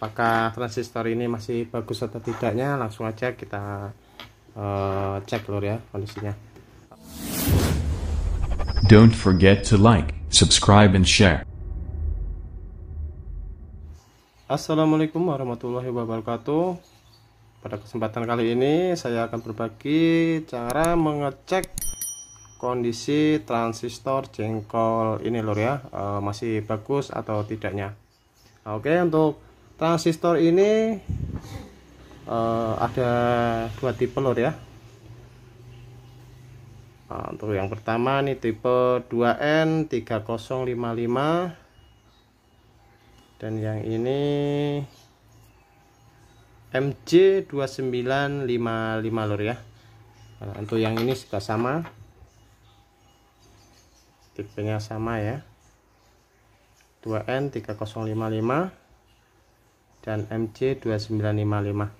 apakah transistor ini masih bagus atau tidaknya langsung aja kita uh, cek lur ya kondisinya Don't forget to like, subscribe and share. Assalamualaikum warahmatullahi wabarakatuh. Pada kesempatan kali ini saya akan berbagi cara mengecek kondisi transistor jengkol ini lur ya, eh, masih bagus atau tidaknya. Oke, untuk transistor ini uh, ada dua tipe lor ya uh, untuk yang pertama ini tipe 2N3055 dan yang ini MJ2955 lor ya nah, untuk yang ini juga sama tipenya sama ya 2N3055 dan MC2955 nah,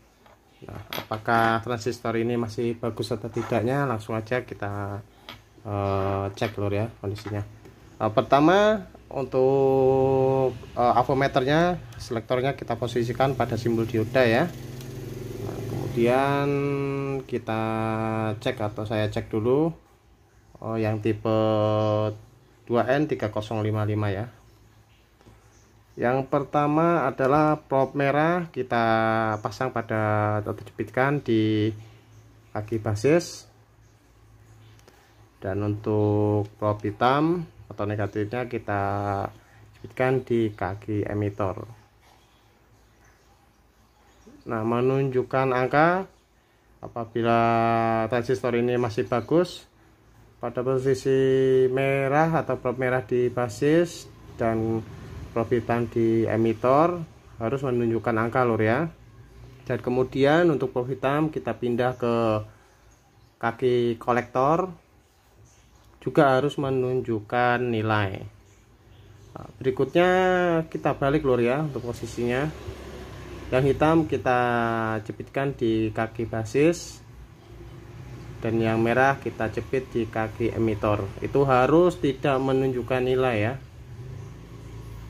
apakah transistor ini masih bagus atau tidaknya langsung aja kita uh, cek lor ya kondisinya uh, pertama untuk uh, avometernya selektornya kita posisikan pada simbol dioda ya nah, kemudian kita cek atau saya cek dulu oh, yang tipe 2N3055 ya yang pertama adalah prop merah kita pasang pada atau jepitkan di kaki basis dan untuk prop hitam atau negatifnya kita jepitkan di kaki emitor nah menunjukkan angka apabila transistor ini masih bagus pada posisi merah atau prop merah di basis dan profitan di emitor harus menunjukkan angka lur ya dan kemudian untuk profitan kita pindah ke kaki kolektor juga harus menunjukkan nilai nah, berikutnya kita balik lur ya untuk posisinya yang hitam kita jepitkan di kaki basis dan yang merah kita jepit di kaki emitor itu harus tidak menunjukkan nilai ya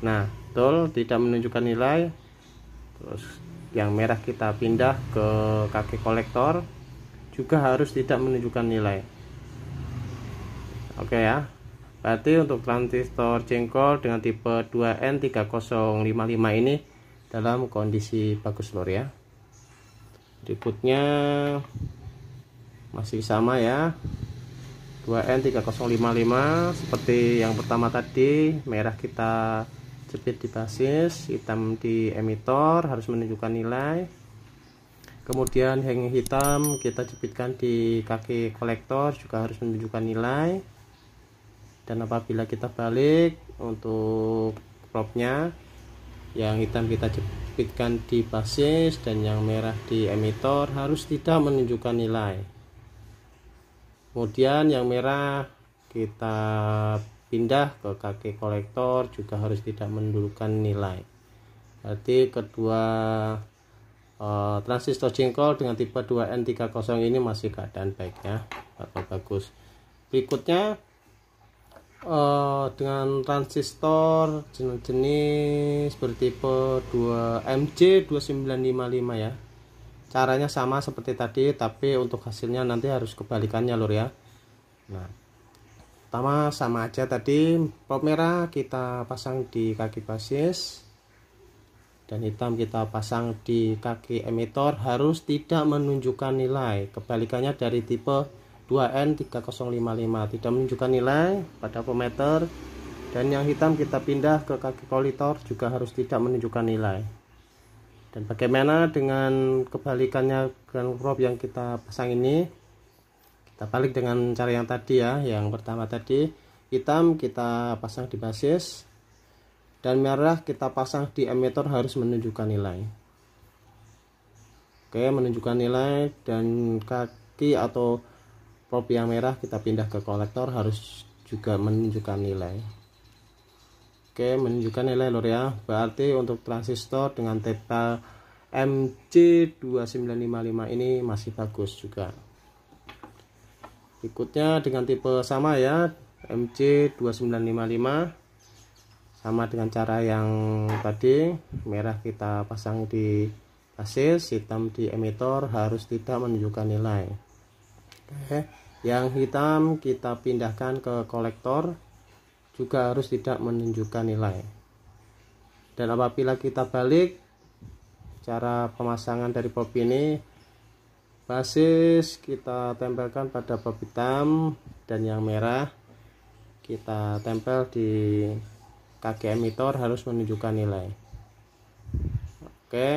nah tol tidak menunjukkan nilai terus yang merah kita pindah ke kaki kolektor juga harus tidak menunjukkan nilai oke ya berarti untuk transistor jengkol dengan tipe 2N3055 ini dalam kondisi bagus lor ya berikutnya masih sama ya 2N3055 seperti yang pertama tadi merah kita jepit di basis hitam di emitor harus menunjukkan nilai kemudian hang hitam kita jepitkan di kaki kolektor juga harus menunjukkan nilai dan apabila kita balik untuk propnya yang hitam kita jepitkan di basis dan yang merah di emitor harus tidak menunjukkan nilai kemudian yang merah kita pindah ke kaki kolektor juga harus tidak mendulukan nilai berarti kedua e, transistor jengkol dengan tipe 2N30 ini masih keadaan baik ya atau bagus berikutnya e, dengan transistor jenis-jenis bertipe 2MJ2955 ya caranya sama seperti tadi tapi untuk hasilnya nanti harus kebalikannya lur ya nah pertama sama aja tadi pop merah kita pasang di kaki basis dan hitam kita pasang di kaki emitor harus tidak menunjukkan nilai kebalikannya dari tipe 2N3055 tidak menunjukkan nilai pada pometer dan yang hitam kita pindah ke kaki kolitor juga harus tidak menunjukkan nilai dan bagaimana dengan kebalikannya dengan probe yang kita pasang ini kita balik dengan cara yang tadi ya yang pertama tadi hitam kita pasang di basis dan merah kita pasang di emitter harus menunjukkan nilai oke menunjukkan nilai dan kaki atau probe yang merah kita pindah ke kolektor harus juga menunjukkan nilai oke menunjukkan nilai lor ya berarti untuk transistor dengan teta MC2955 ini masih bagus juga ikutnya dengan tipe sama ya MC2955 sama dengan cara yang tadi merah kita pasang di basis hitam di emitor harus tidak menunjukkan nilai Oke. yang hitam kita pindahkan ke kolektor juga harus tidak menunjukkan nilai dan apabila kita balik cara pemasangan dari pop ini basis kita tempelkan pada bab hitam dan yang merah kita tempel di kaki emitor harus menunjukkan nilai oke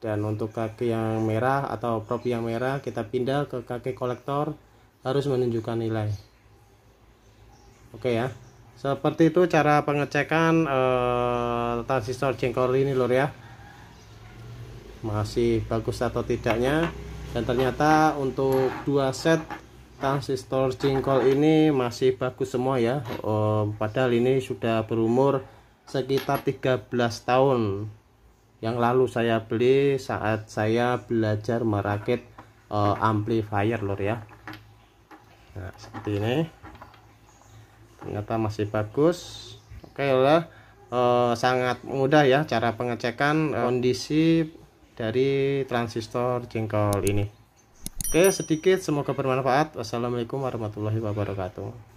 dan untuk kaki yang merah atau prop yang merah kita pindah ke kaki kolektor harus menunjukkan nilai oke ya seperti itu cara pengecekan eh, transistor jengkol ini lor ya masih bagus atau tidaknya dan ternyata untuk dua set transistor jengkol ini masih bagus semua ya um, padahal ini sudah berumur sekitar 13 tahun yang lalu saya beli saat saya belajar merakit uh, amplifier lor ya nah seperti ini ternyata masih bagus oke okay lah uh, sangat mudah ya cara pengecekan uh, kondisi dari transistor jengkol ini oke sedikit semoga bermanfaat wassalamualaikum warahmatullahi wabarakatuh